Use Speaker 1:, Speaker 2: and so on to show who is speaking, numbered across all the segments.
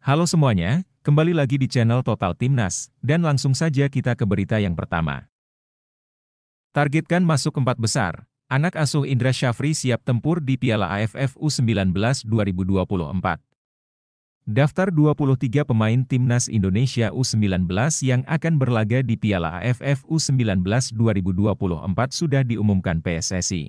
Speaker 1: Halo semuanya, kembali lagi di channel Total Timnas, dan langsung saja kita ke berita yang pertama. Targetkan masuk empat besar, anak asuh Indra Syafri siap tempur di Piala AFF U19 2024. Daftar 23 pemain Timnas Indonesia U19 yang akan berlaga di Piala AFF U19 2024 sudah diumumkan PSSI.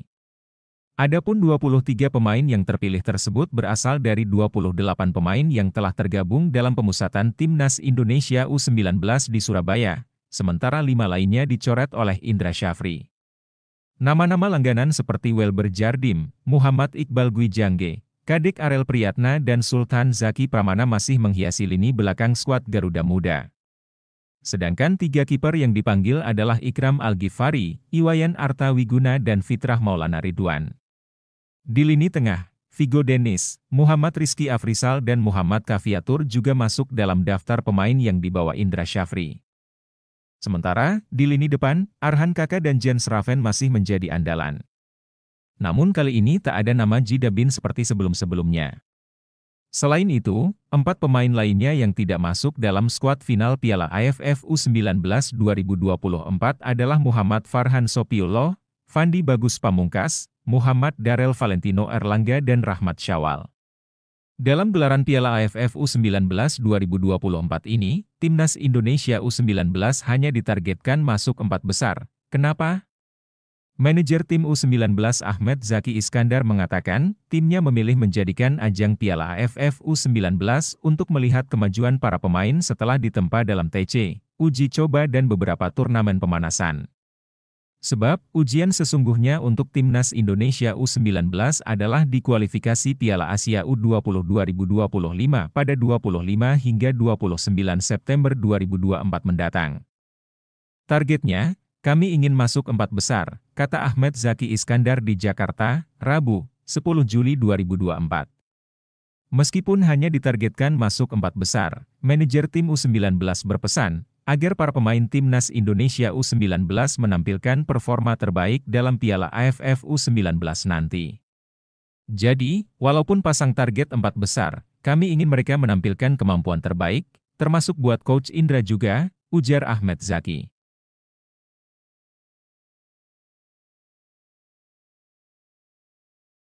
Speaker 1: Adapun 23 pemain yang terpilih tersebut berasal dari 28 pemain yang telah tergabung dalam pemusatan Timnas Indonesia U19 di Surabaya, sementara lima lainnya dicoret oleh Indra Syafri. Nama-nama langganan seperti Welber Jardim, Muhammad Iqbal Gwijangge, Kadik Arel Priyatna dan Sultan Zaki Pramana masih menghiasi lini belakang skuad Garuda Muda. Sedangkan tiga kiper yang dipanggil adalah Ikram Al-Ghifari, Iwayan Arta Wiguna dan Fitrah Maulana Ridwan. Di lini tengah, Vigo Denis, Muhammad Rizky Afrisal dan Muhammad Kaviatur juga masuk dalam daftar pemain yang dibawa Indra Syafri. Sementara, di lini depan, Arhan Kaka dan Jens Raven masih menjadi andalan. Namun kali ini tak ada nama Jida Bin seperti sebelum-sebelumnya. Selain itu, empat pemain lainnya yang tidak masuk dalam skuad final Piala AFF U19 2024 adalah Muhammad Farhan Sopiullah, Fandi Bagus Pamungkas, Muhammad Darel Valentino Erlangga dan Rahmat Syawal. Dalam gelaran Piala AFF U19 2024 ini, timnas Indonesia U19 hanya ditargetkan masuk empat besar. Kenapa? Manajer tim U19 Ahmed Zaki Iskandar mengatakan, timnya memilih menjadikan ajang Piala AFF U19 untuk melihat kemajuan para pemain setelah ditempa dalam TC, uji coba dan beberapa turnamen pemanasan. Sebab, ujian sesungguhnya untuk Timnas Indonesia U19 adalah di kualifikasi Piala Asia U20 2025 pada 25 hingga 29 September 2024 mendatang. Targetnya, kami ingin masuk empat besar, kata Ahmed Zaki Iskandar di Jakarta, Rabu, 10 Juli 2024. Meskipun hanya ditargetkan masuk empat besar, manajer tim U19 berpesan, agar para pemain timnas Indonesia U19 menampilkan performa terbaik dalam Piala AFF U19 nanti. Jadi, walaupun pasang target empat besar, kami ingin mereka menampilkan kemampuan terbaik, termasuk buat Coach Indra juga, ujar Ahmed Zaki.